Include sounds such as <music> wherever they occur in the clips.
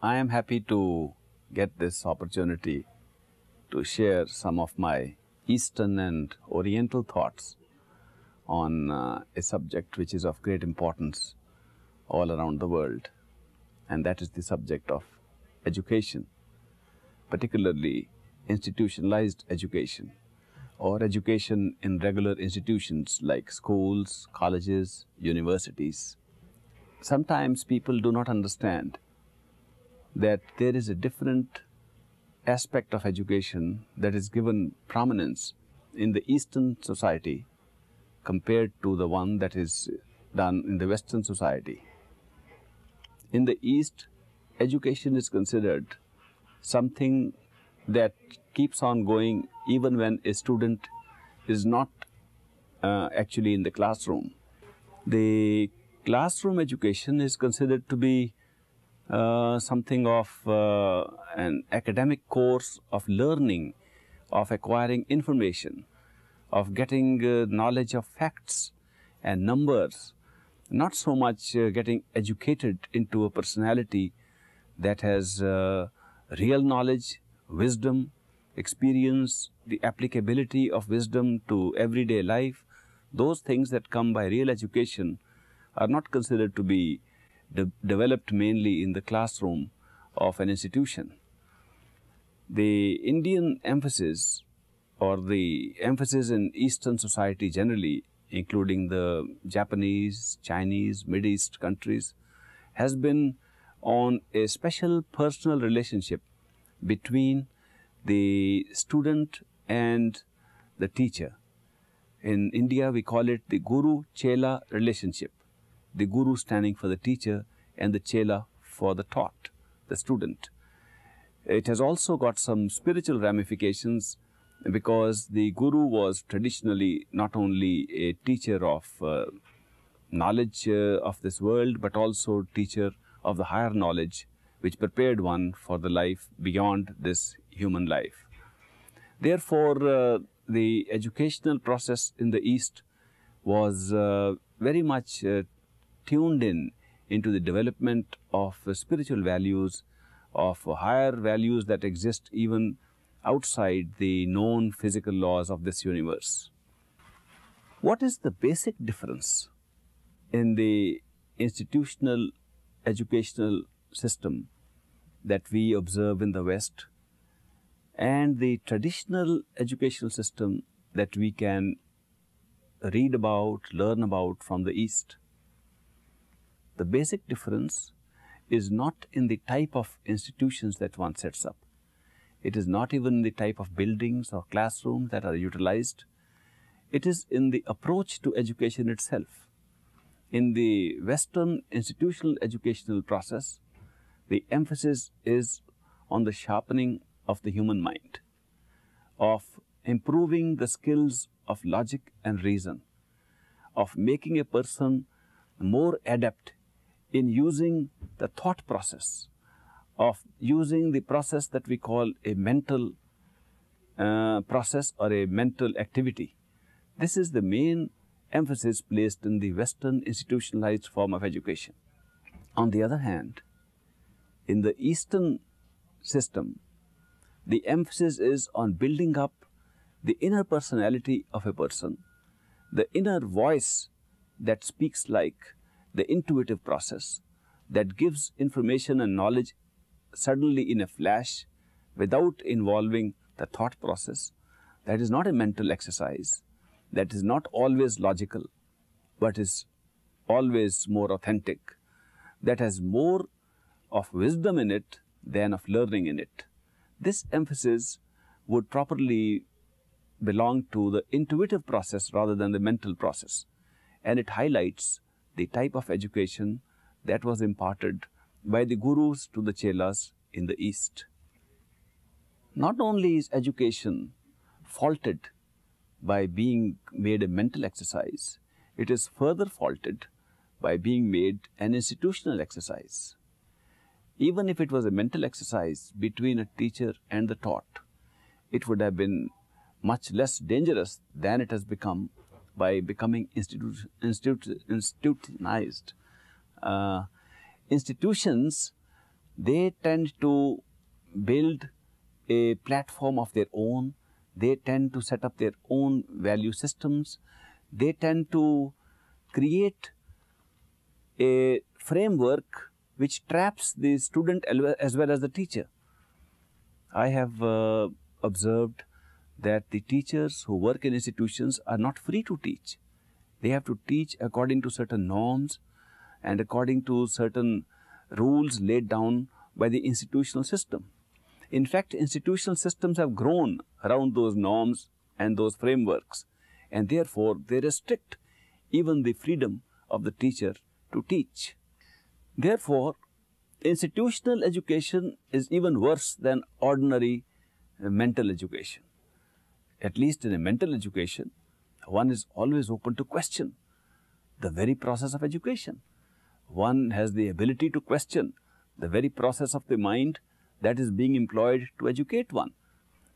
I am happy to get this opportunity to share some of my Eastern and Oriental thoughts on uh, a subject which is of great importance all around the world, and that is the subject of education, particularly institutionalized education or education in regular institutions like schools, colleges, universities. Sometimes people do not understand that there is a different aspect of education that is given prominence in the Eastern society compared to the one that is done in the Western society. In the East, education is considered something that keeps on going even when a student is not uh, actually in the classroom. The classroom education is considered to be uh, something of uh, an academic course of learning, of acquiring information, of getting uh, knowledge of facts and numbers, not so much uh, getting educated into a personality that has uh, real knowledge, wisdom, experience, the applicability of wisdom to everyday life. Those things that come by real education are not considered to be de developed mainly in the classroom of an institution. The Indian emphasis or the emphasis in Eastern society generally, including the Japanese, Chinese, East countries, has been on a special personal relationship between the student and the teacher. In India, we call it the guru-chela relationship the guru standing for the teacher and the chela for the taught, the student. It has also got some spiritual ramifications because the guru was traditionally not only a teacher of uh, knowledge uh, of this world but also teacher of the higher knowledge which prepared one for the life beyond this human life. Therefore, uh, the educational process in the East was uh, very much uh, tuned in into the development of spiritual values, of higher values that exist even outside the known physical laws of this universe. What is the basic difference in the institutional educational system that we observe in the West and the traditional educational system that we can read about, learn about from the East? The basic difference is not in the type of institutions that one sets up. It is not even the type of buildings or classrooms that are utilized. It is in the approach to education itself. In the Western institutional educational process, the emphasis is on the sharpening of the human mind, of improving the skills of logic and reason, of making a person more adept in using the thought process of using the process that we call a mental uh, process or a mental activity. This is the main emphasis placed in the Western institutionalized form of education. On the other hand, in the Eastern system, the emphasis is on building up the inner personality of a person, the inner voice that speaks like the intuitive process that gives information and knowledge suddenly in a flash without involving the thought process. That is not a mental exercise. That is not always logical, but is always more authentic. That has more of wisdom in it than of learning in it. This emphasis would properly belong to the intuitive process rather than the mental process. And it highlights the type of education that was imparted by the gurus to the chelas in the East. Not only is education faulted by being made a mental exercise, it is further faulted by being made an institutional exercise. Even if it was a mental exercise between a teacher and the taught, it would have been much less dangerous than it has become by becoming institu institu institutionalized. Uh, institutions, they tend to build a platform of their own. They tend to set up their own value systems. They tend to create a framework which traps the student as well as the teacher. I have uh, observed that the teachers who work in institutions are not free to teach. They have to teach according to certain norms and according to certain rules laid down by the institutional system. In fact, institutional systems have grown around those norms and those frameworks, and therefore they restrict even the freedom of the teacher to teach. Therefore, institutional education is even worse than ordinary mental education at least in a mental education, one is always open to question the very process of education. One has the ability to question the very process of the mind that is being employed to educate one.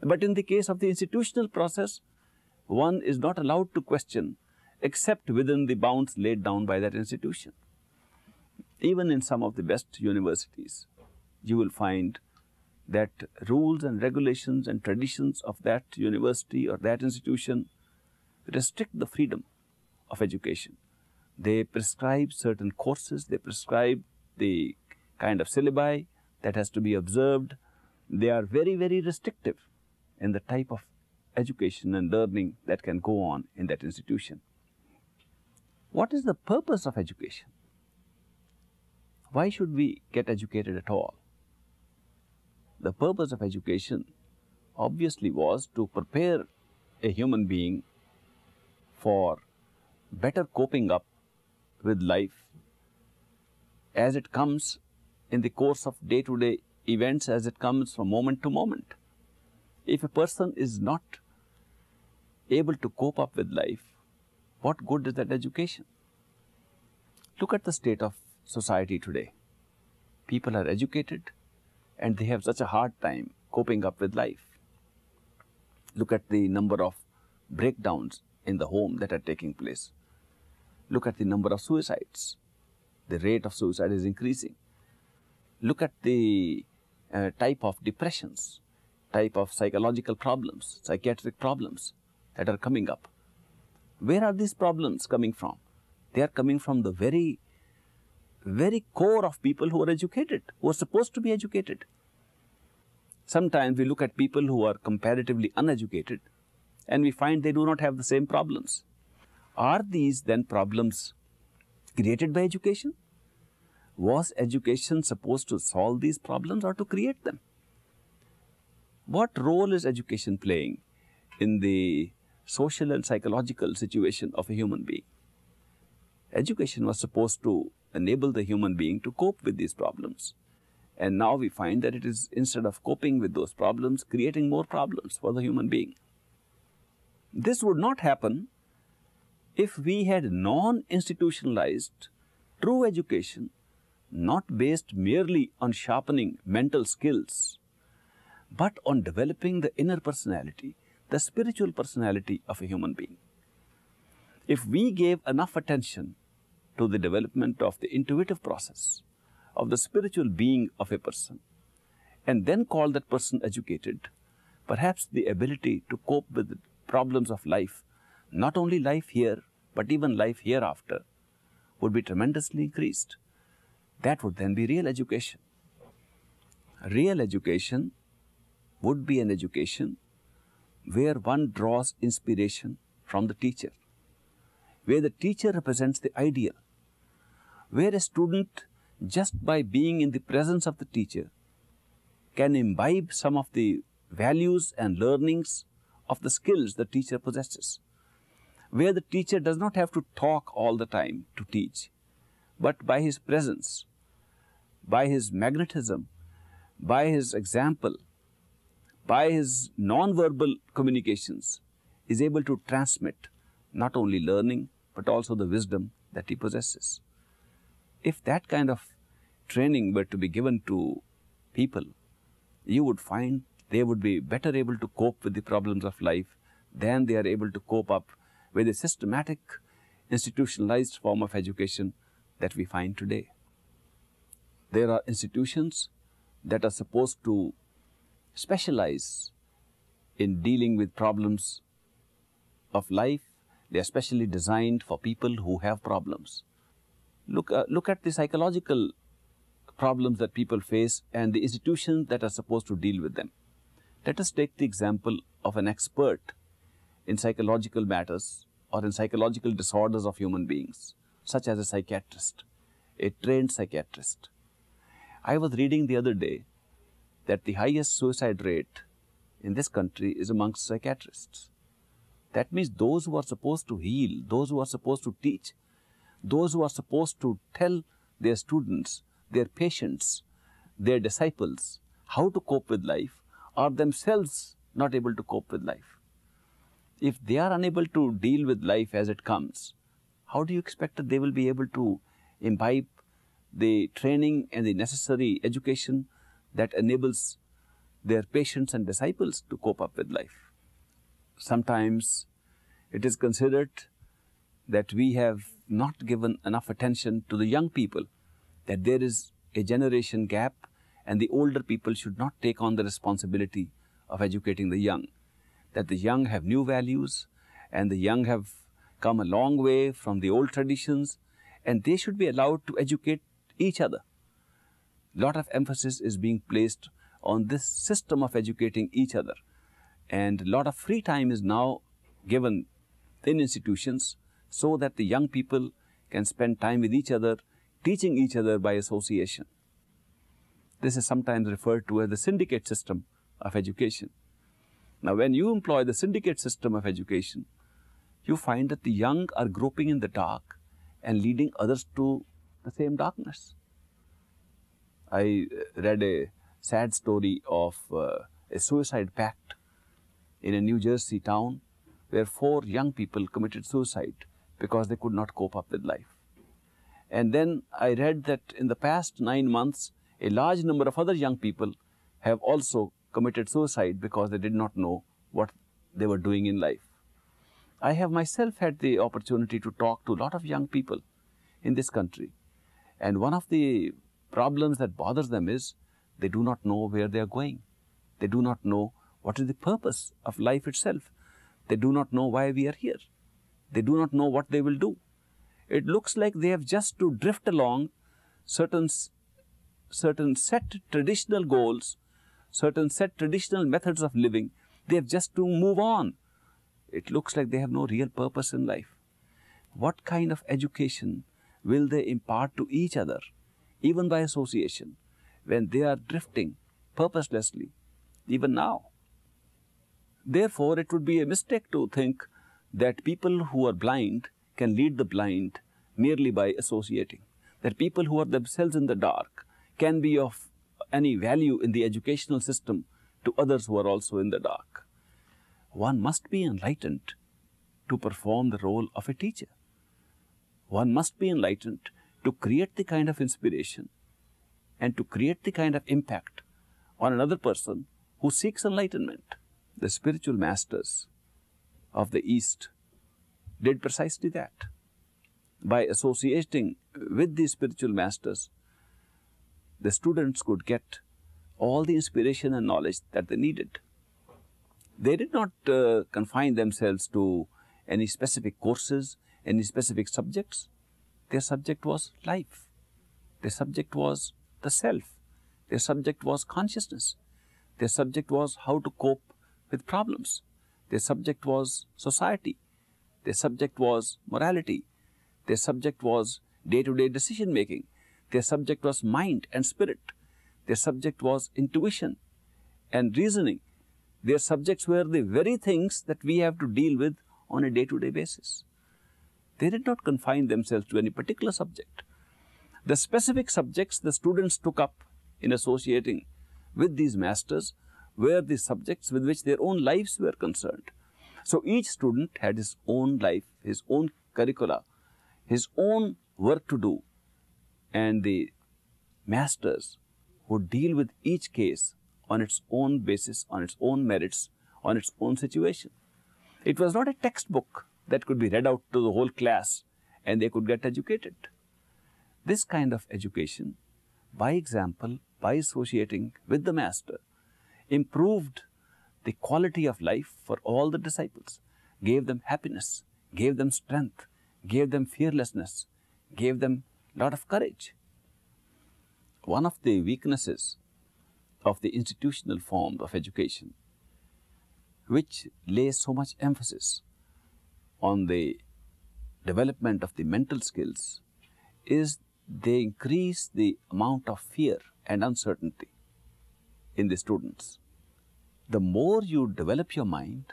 But in the case of the institutional process, one is not allowed to question except within the bounds laid down by that institution. Even in some of the best universities, you will find that rules and regulations and traditions of that university or that institution restrict the freedom of education. They prescribe certain courses, they prescribe the kind of syllabi that has to be observed. They are very, very restrictive in the type of education and learning that can go on in that institution. What is the purpose of education? Why should we get educated at all? The purpose of education obviously was to prepare a human being for better coping up with life as it comes in the course of day to day events, as it comes from moment to moment. If a person is not able to cope up with life, what good is that education? Look at the state of society today. People are educated, and they have such a hard time coping up with life. Look at the number of breakdowns in the home that are taking place. Look at the number of suicides. The rate of suicide is increasing. Look at the uh, type of depressions, type of psychological problems, psychiatric problems that are coming up. Where are these problems coming from? They are coming from the very very core of people who are educated, who are supposed to be educated. Sometimes we look at people who are comparatively uneducated and we find they do not have the same problems. Are these then problems created by education? Was education supposed to solve these problems or to create them? What role is education playing in the social and psychological situation of a human being? Education was supposed to enable the human being to cope with these problems. And now we find that it is, instead of coping with those problems, creating more problems for the human being. This would not happen if we had non institutionalized true education, not based merely on sharpening mental skills, but on developing the inner personality, the spiritual personality of a human being. If we gave enough attention to the development of the intuitive process of the spiritual being of a person, and then call that person educated, perhaps the ability to cope with the problems of life, not only life here, but even life hereafter, would be tremendously increased. That would then be real education. Real education would be an education where one draws inspiration from the teacher, where the teacher represents the ideal, where a student, just by being in the presence of the teacher, can imbibe some of the values and learnings of the skills the teacher possesses, where the teacher does not have to talk all the time to teach, but by his presence, by his magnetism, by his example, by his non-verbal communications, is able to transmit not only learning, but also the wisdom that he possesses. If that kind of training were to be given to people, you would find they would be better able to cope with the problems of life than they are able to cope up with a systematic, institutionalized form of education that we find today. There are institutions that are supposed to specialize in dealing with problems of life. They are specially designed for people who have problems. Look, uh, look at the psychological problems that people face and the institutions that are supposed to deal with them. Let us take the example of an expert in psychological matters or in psychological disorders of human beings, such as a psychiatrist, a trained psychiatrist. I was reading the other day that the highest suicide rate in this country is amongst psychiatrists. That means those who are supposed to heal, those who are supposed to teach, those who are supposed to tell their students, their patients, their disciples how to cope with life are themselves not able to cope with life. If they are unable to deal with life as it comes, how do you expect that they will be able to imbibe the training and the necessary education that enables their patients and disciples to cope up with life? Sometimes it is considered that we have not given enough attention to the young people, that there is a generation gap and the older people should not take on the responsibility of educating the young. That the young have new values and the young have come a long way from the old traditions and they should be allowed to educate each other. A Lot of emphasis is being placed on this system of educating each other and a lot of free time is now given in institutions so that the young people can spend time with each other, teaching each other by association. This is sometimes referred to as the syndicate system of education. Now, when you employ the syndicate system of education, you find that the young are groping in the dark and leading others to the same darkness. I uh, read a sad story of uh, a suicide pact in a New Jersey town where four young people committed suicide because they could not cope up with life. And then I read that in the past nine months, a large number of other young people have also committed suicide because they did not know what they were doing in life. I have myself had the opportunity to talk to a lot of young people in this country. And one of the problems that bothers them is they do not know where they are going. They do not know what is the purpose of life itself. They do not know why we are here. They do not know what they will do. It looks like they have just to drift along certain, certain set traditional goals, certain set traditional methods of living. They have just to move on. It looks like they have no real purpose in life. What kind of education will they impart to each other, even by association, when they are drifting purposelessly, even now? Therefore, it would be a mistake to think that people who are blind can lead the blind merely by associating, that people who are themselves in the dark can be of any value in the educational system to others who are also in the dark. One must be enlightened to perform the role of a teacher. One must be enlightened to create the kind of inspiration and to create the kind of impact on another person who seeks enlightenment. The spiritual masters of the East did precisely that. By associating with these spiritual masters, the students could get all the inspiration and knowledge that they needed. They did not uh, confine themselves to any specific courses, any specific subjects. Their subject was life. Their subject was the self. Their subject was consciousness. Their subject was how to cope with problems. Their subject was society. Their subject was morality. Their subject was day to day decision making. Their subject was mind and spirit. Their subject was intuition and reasoning. Their subjects were the very things that we have to deal with on a day to day basis. They did not confine themselves to any particular subject. The specific subjects the students took up in associating with these masters were the subjects with which their own lives were concerned. So each student had his own life, his own curricula, his own work to do, and the masters would deal with each case on its own basis, on its own merits, on its own situation. It was not a textbook that could be read out to the whole class and they could get educated. This kind of education, by example, by associating with the master, improved the quality of life for all the disciples, gave them happiness, gave them strength, gave them fearlessness, gave them lot of courage. One of the weaknesses of the institutional form of education, which lays so much emphasis on the development of the mental skills, is they increase the amount of fear and uncertainty in the students the more you develop your mind,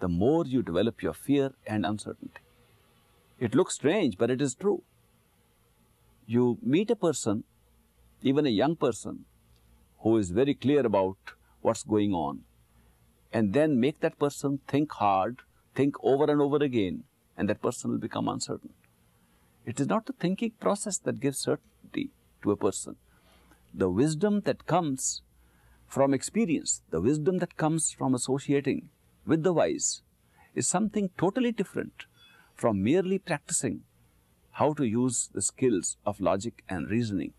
the more you develop your fear and uncertainty. It looks strange, but it is true. You meet a person, even a young person, who is very clear about what's going on, and then make that person think hard, think over and over again, and that person will become uncertain. It is not the thinking process that gives certainty to a person. The wisdom that comes from experience, the wisdom that comes from associating with the wise is something totally different from merely practicing how to use the skills of logic and reasoning.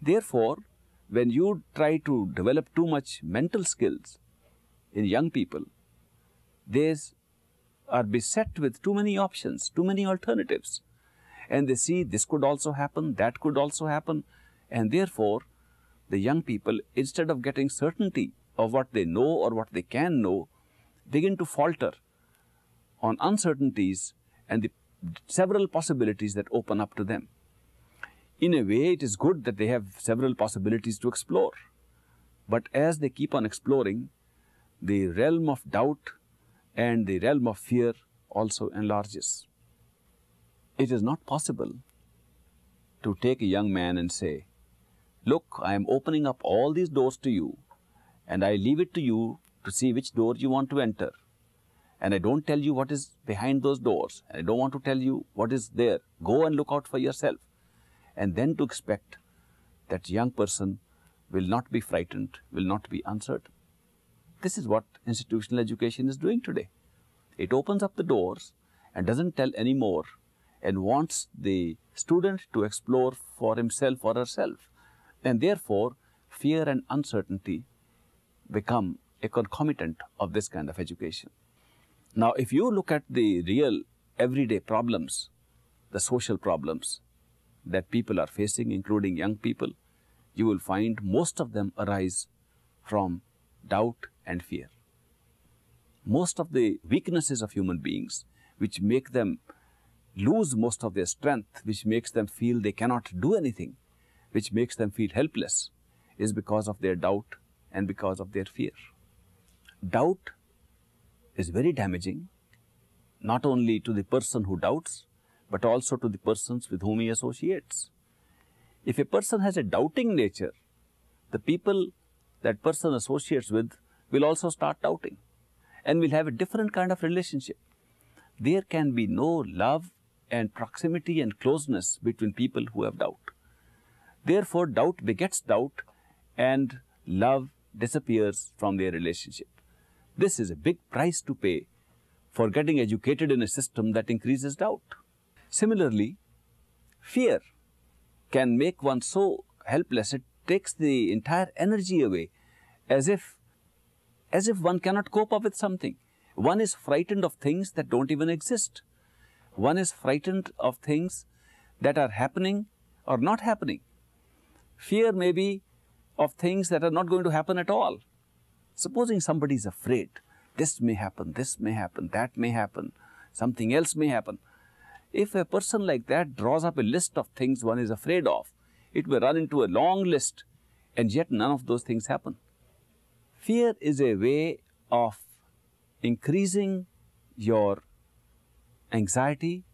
Therefore, when you try to develop too much mental skills in young people, they are beset with too many options, too many alternatives. And they see this could also happen, that could also happen, and therefore the young people, instead of getting certainty of what they know or what they can know, begin to falter on uncertainties and the several possibilities that open up to them. In a way, it is good that they have several possibilities to explore. But as they keep on exploring, the realm of doubt and the realm of fear also enlarges. It is not possible to take a young man and say, look, I am opening up all these doors to you and I leave it to you to see which door you want to enter. And I don't tell you what is behind those doors. And I don't want to tell you what is there. Go and look out for yourself. And then to expect that young person will not be frightened, will not be uncertain. This is what institutional education is doing today. It opens up the doors and doesn't tell any more and wants the student to explore for himself or herself. And therefore, fear and uncertainty become a concomitant of this kind of education. Now, if you look at the real everyday problems, the social problems that people are facing, including young people, you will find most of them arise from doubt and fear. Most of the weaknesses of human beings, which make them lose most of their strength, which makes them feel they cannot do anything, which makes them feel helpless is because of their doubt and because of their fear. Doubt is very damaging, not only to the person who doubts, but also to the persons with whom he associates. If a person has a doubting nature, the people that person associates with will also start doubting and will have a different kind of relationship. There can be no love and proximity and closeness between people who have doubt. Therefore, doubt begets doubt and love disappears from their relationship. This is a big price to pay for getting educated in a system that increases doubt. Similarly, fear can make one so helpless it takes the entire energy away as if as if one cannot cope up with something. One is frightened of things that don't even exist. One is frightened of things that are happening or not happening. Fear may be of things that are not going to happen at all. Supposing somebody is afraid, this may happen, this may happen, that may happen, something else may happen. If a person like that draws up a list of things one is afraid of, it may run into a long list and yet none of those things happen. Fear is a way of increasing your anxiety,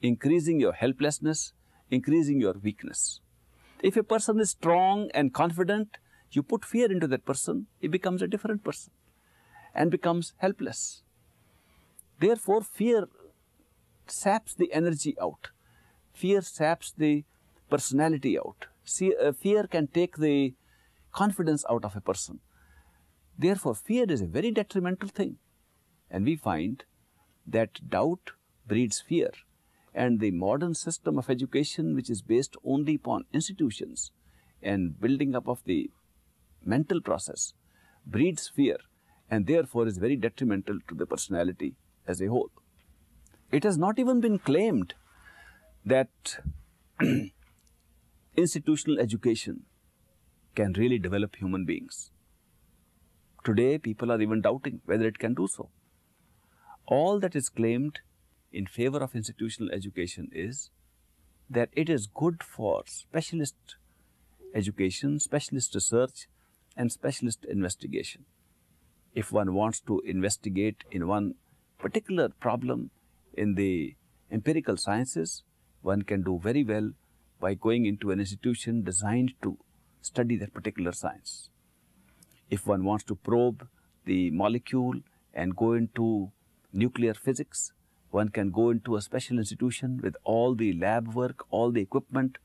increasing your helplessness, increasing your weakness. If a person is strong and confident, you put fear into that person, he becomes a different person and becomes helpless. Therefore, fear saps the energy out. Fear saps the personality out. Uh, fear can take the confidence out of a person. Therefore, fear is a very detrimental thing. And we find that doubt breeds fear and the modern system of education which is based only upon institutions and building up of the mental process breeds fear and therefore is very detrimental to the personality as a whole. It has not even been claimed that <clears throat> institutional education can really develop human beings. Today, people are even doubting whether it can do so. All that is claimed in favor of institutional education is that it is good for specialist education, specialist research, and specialist investigation. If one wants to investigate in one particular problem in the empirical sciences, one can do very well by going into an institution designed to study that particular science. If one wants to probe the molecule and go into nuclear physics, one can go into a special institution with all the lab work, all the equipment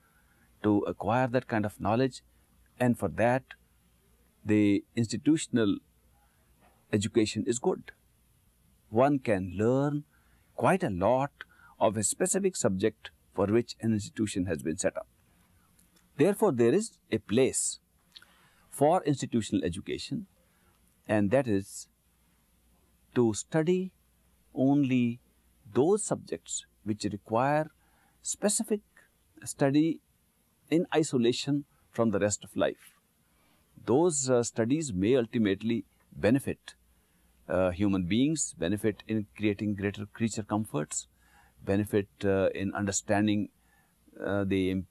to acquire that kind of knowledge. And for that, the institutional education is good. One can learn quite a lot of a specific subject for which an institution has been set up. Therefore, there is a place for institutional education and that is to study only those subjects which require specific study in isolation from the rest of life. Those uh, studies may ultimately benefit uh, human beings, benefit in creating greater creature comforts, benefit uh, in understanding uh, the em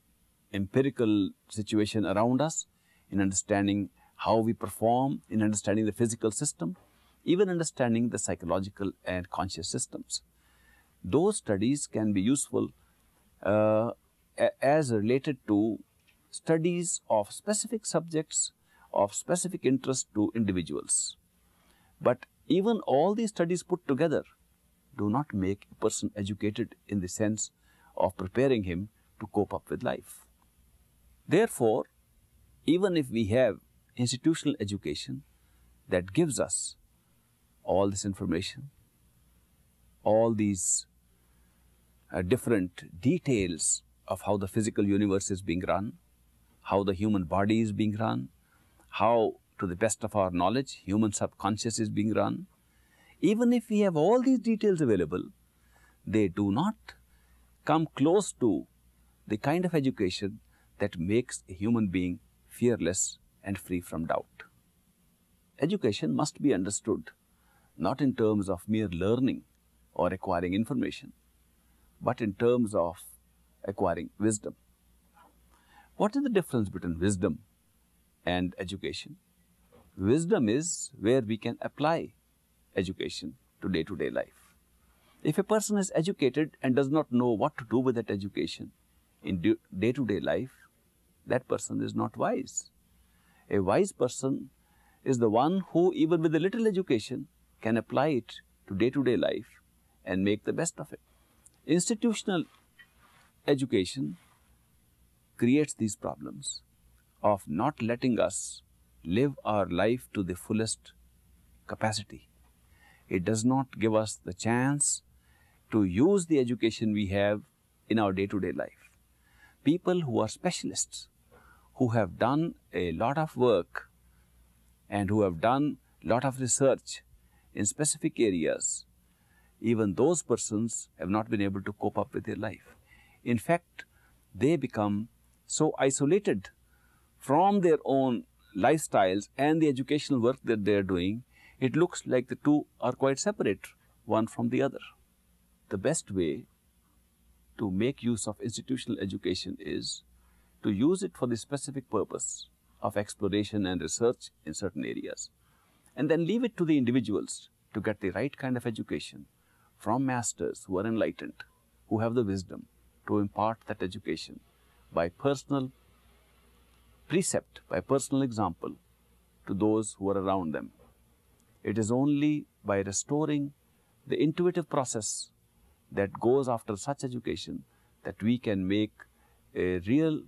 empirical situation around us, in understanding how we perform, in understanding the physical system, even understanding the psychological and conscious systems those studies can be useful uh, as related to studies of specific subjects of specific interest to individuals. But even all these studies put together do not make a person educated in the sense of preparing him to cope up with life. Therefore, even if we have institutional education that gives us all this information, all these uh, different details of how the physical universe is being run, how the human body is being run, how, to the best of our knowledge, human subconscious is being run. Even if we have all these details available, they do not come close to the kind of education that makes a human being fearless and free from doubt. Education must be understood not in terms of mere learning, or acquiring information, but in terms of acquiring wisdom. What is the difference between wisdom and education? Wisdom is where we can apply education to day to day life. If a person is educated and does not know what to do with that education in day to day life, that person is not wise. A wise person is the one who, even with a little education, can apply it to day to day life and make the best of it. Institutional education creates these problems of not letting us live our life to the fullest capacity. It does not give us the chance to use the education we have in our day-to-day life. People who are specialists, who have done a lot of work and who have done a lot of research in specific areas even those persons have not been able to cope up with their life. In fact, they become so isolated from their own lifestyles and the educational work that they are doing, it looks like the two are quite separate, one from the other. The best way to make use of institutional education is to use it for the specific purpose of exploration and research in certain areas, and then leave it to the individuals to get the right kind of education from masters who are enlightened, who have the wisdom to impart that education by personal precept, by personal example to those who are around them. It is only by restoring the intuitive process that goes after such education that we can make a real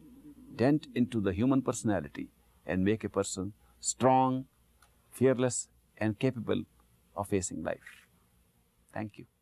dent into the human personality and make a person strong, fearless, and capable of facing life. Thank you.